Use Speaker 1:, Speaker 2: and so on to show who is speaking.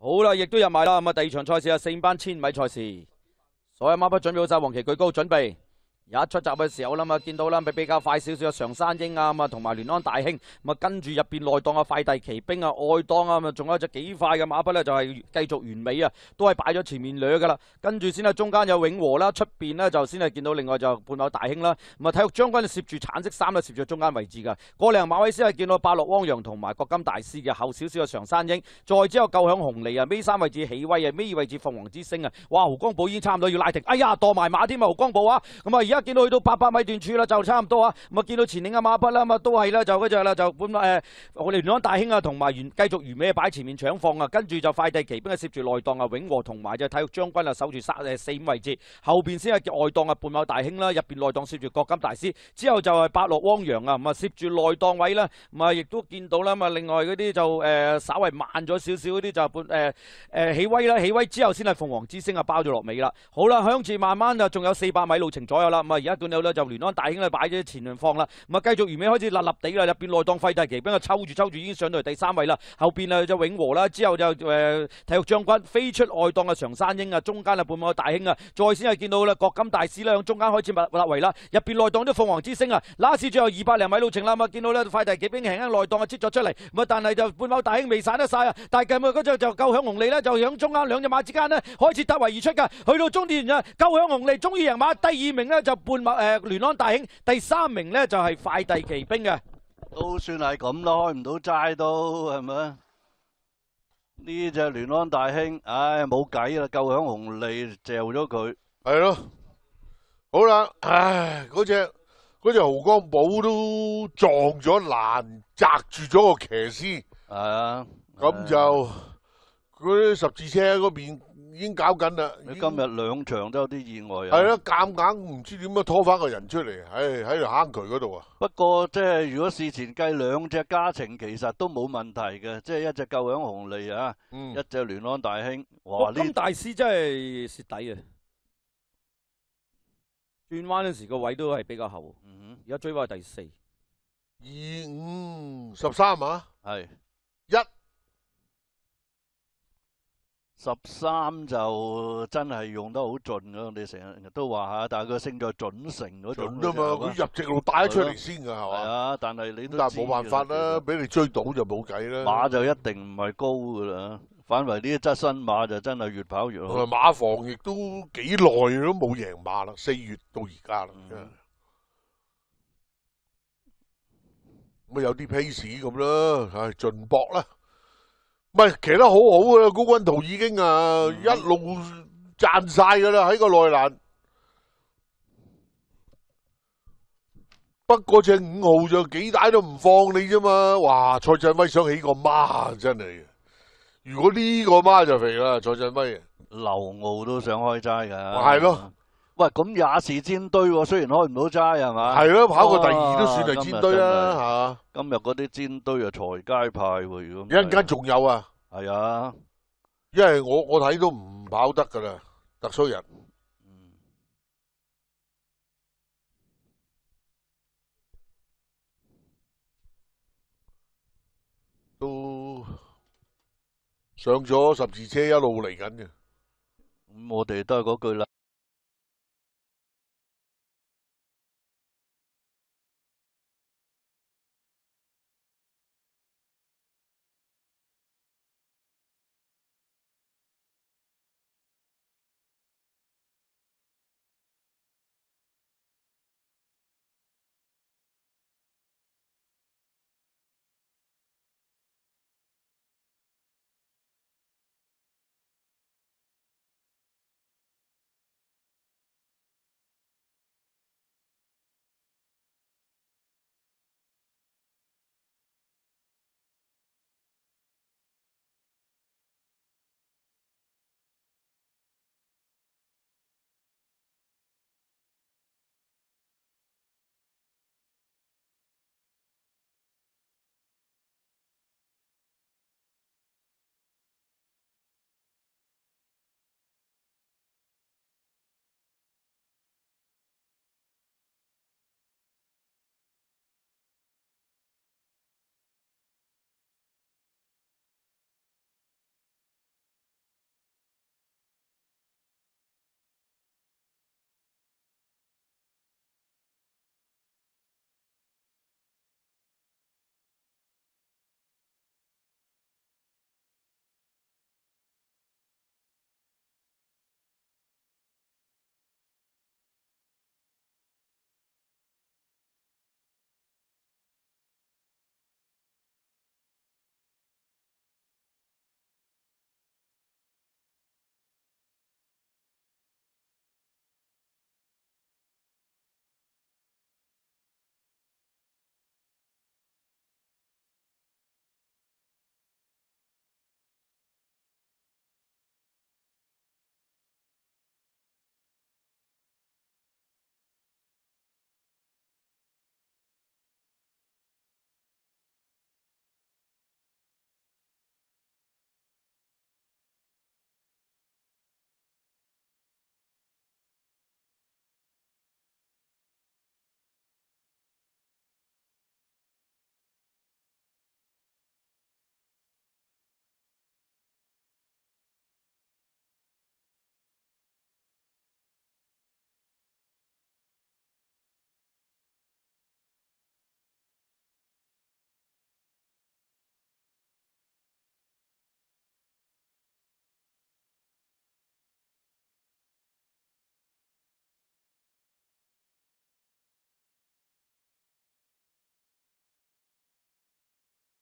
Speaker 1: 好啦，亦都入埋啦。咁啊，第二场赛事啊，四班千米赛事，所有马匹准备好晒，黄旗举高，准备。一出集嘅时候啦嘛，见到啦比比较快少少嘅常山英啊，咁啊同埋联安大兴，咁啊跟住入边内档嘅快递骑兵啊，外档啊，咁啊仲有一只几快嘅马匹咧，就系继续完美啊，都系摆咗前面掠噶啦，跟住先啊，中间有永和啦，出边咧就先系见到另外就半马大兴啦，咁啊体育将军摄住橙色衫啊，摄咗中间位置噶，过零马尾先系见到八六汪洋同埋国金大师嘅后少少嘅常山英，再之后够响红利啊，尾三位置起威啊，尾二位置凤凰之星啊，哇！胡光宝已经差唔多要拉停，哎呀，堕埋马添啊，胡光宝啊，咁啊而家。见到去到八百米段处啦，就差唔多啊！咁啊见到前领嘅马匹啦，咁啊都系啦，就嗰只啦，就本诶我哋联安大兴啊，同埋原继续完美摆前面抢放啊！跟住就快递骑兵啊，摄住内档啊，永和同埋就体育将军啊，守住三诶四五位置，后边先系外档啊，半有大兴啦，入边内档摄住国金大师，之后就系百乐汪洋啊，咁啊摄住内档位啦，咁啊亦都见到啦，咁啊另外嗰啲就诶稍为慢咗少少嗰啲就半诶诶喜威啦，喜威之后先系凤凰之星啊，包咗落尾啦。好啦，响住慢慢啊，仲有四百米路程左右啦。啊，而家見到咧就聯安大興咧擺咗前轮放啦，咁咪繼續完美開始立立地啦，入邊內檔快大騎兵啊抽住抽住已經上到嚟第三位啦，後边啊就永和啦，之後就誒體育將軍飛出內檔嘅常山英啊，中間啊半包大興啊，再先係見到啦國金大使咧向中間開始立立围啦，入邊內檔啲鳳凰之星啊，拉市最后二百零米路程啦，啊見到咧快递騎兵係喺內檔啊擠咗出嚟，咁啊但係就半包大興未散得晒啊，大計冇嗰只就夠响紅利咧，就响中間兩隻馬之間咧開始突圍而出㗎，去到终点啊夠响紅利，终于贏馬第二名咧就。半码诶，联安大兴，第三名咧就系快递骑兵嘅，都算系咁咯，开唔到斋都系咪啊？
Speaker 2: 呢只联安大兴，唉冇计啦，够响红利嚼咗佢。系咯，
Speaker 3: 好啦，唉，嗰只嗰只豪江宝都撞咗烂，砸住咗个骑师。系啊，咁就。嗰啲十字車嗰邊已經搞緊啦！你今日兩場都有啲意外啊！係咯，夾硬唔知點樣拖翻個人出嚟，喺喺度坑渠嗰度啊！不過即係
Speaker 2: 如果事前計兩隻家庭，其實都冇問題嘅，即係一隻救響紅利啊！嗯，一
Speaker 1: 隻聯安大兴。哇！金大師真係蝕底啊！轉彎嗰時個位都係比較厚，嗯哼，而家追翻第四二
Speaker 3: 五十三啊！
Speaker 1: 係一。
Speaker 2: 十三就真系用得好盡，我哋成日都話吓，但系佢勝在準成嗰種。準啊嘛，佢入直路帶咗出嚟先㗎，係嘛？系啊，但
Speaker 3: 係你都但系冇辦法啦，俾你追到就冇計啦。馬就
Speaker 2: 一定唔係高㗎啦，反為一側新馬就真係越跑越。好。馬房亦都幾耐都冇贏
Speaker 3: 馬啦，四月到而家啦。咁啊，有啲 pace 咁啦，係盡搏啦。唔係騎得好好嘅，高軍圖已經啊一路赚晒噶啦，喺個內欄。不過只五號就幾大都唔放你啫嘛，哇！蔡振威想起個媽真係，如果
Speaker 2: 呢個媽就肥啦，蔡振威。劉傲都想開齋㗎。係咯。喂，咁也是煎堆，虽然开唔到斋系嘛？系咯，跑过第二都算系煎堆啦吓。今日嗰啲煎堆啊，财街派喎，如果一间仲有啊？系啊，
Speaker 3: 因为我我睇都唔跑得噶啦，特殊人。嗯。都上
Speaker 1: 咗十字车一路嚟紧嘅，咁我哋都系嗰句啦。